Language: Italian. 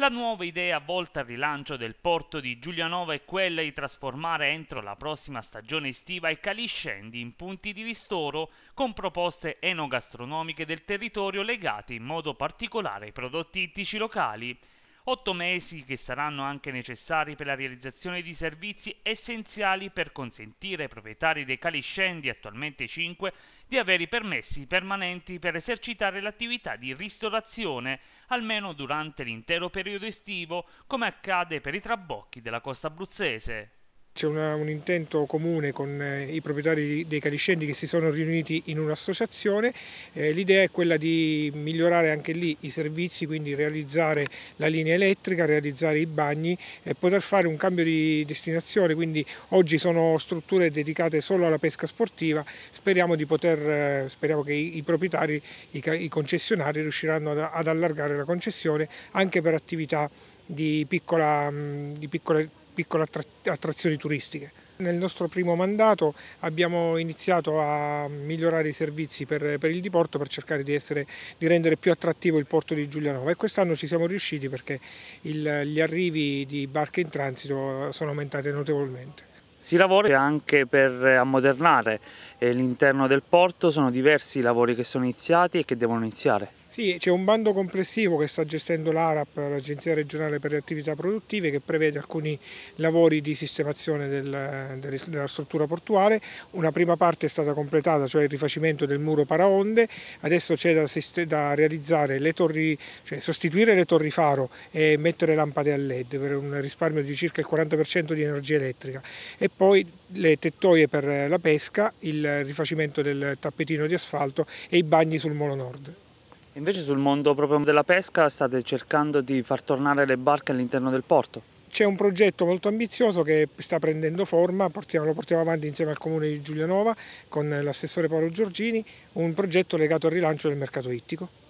La nuova idea volta al rilancio del porto di Giulianova è quella di trasformare entro la prossima stagione estiva i caliscendi in punti di ristoro con proposte enogastronomiche del territorio legate in modo particolare ai prodotti ittici locali otto mesi che saranno anche necessari per la realizzazione di servizi essenziali per consentire ai proprietari dei caliscendi, attualmente 5, di avere i permessi permanenti per esercitare l'attività di ristorazione, almeno durante l'intero periodo estivo, come accade per i trabocchi della costa abruzzese. C'è un intento comune con eh, i proprietari dei cariscendi che si sono riuniti in un'associazione, eh, l'idea è quella di migliorare anche lì i servizi, quindi realizzare la linea elettrica, realizzare i bagni e poter fare un cambio di destinazione, quindi oggi sono strutture dedicate solo alla pesca sportiva, speriamo, poter, eh, speriamo che i proprietari, i concessionari riusciranno ad allargare la concessione anche per attività di, piccola, di piccole piccole attrazioni turistiche. Nel nostro primo mandato abbiamo iniziato a migliorare i servizi per, per il diporto per cercare di, essere, di, rendere più attrattivo il porto di Giulianova e quest'anno ci siamo riusciti perché il, gli arrivi di barche in transito sono aumentati notevolmente. Si lavora anche per ammodernare eh, l'interno del porto, sono diversi i lavori che sono iniziati e che devono iniziare. Sì, c'è un bando complessivo che sta gestendo l'ARAP, l'Agenzia regionale per le attività produttive, che prevede alcuni lavori di sistemazione del, della struttura portuale. Una prima parte è stata completata, cioè il rifacimento del muro paraonde, adesso c'è da, da realizzare le torri, cioè sostituire le torri faro e mettere lampade a LED per un risparmio di circa il 40% di energia elettrica e poi le tettoie per la pesca, il rifacimento del tappetino di asfalto e i bagni sul Molo Nord. Invece sul mondo proprio della pesca state cercando di far tornare le barche all'interno del porto? C'è un progetto molto ambizioso che sta prendendo forma, portiamo, lo portiamo avanti insieme al comune di Giulianova con l'assessore Paolo Giorgini, un progetto legato al rilancio del mercato ittico.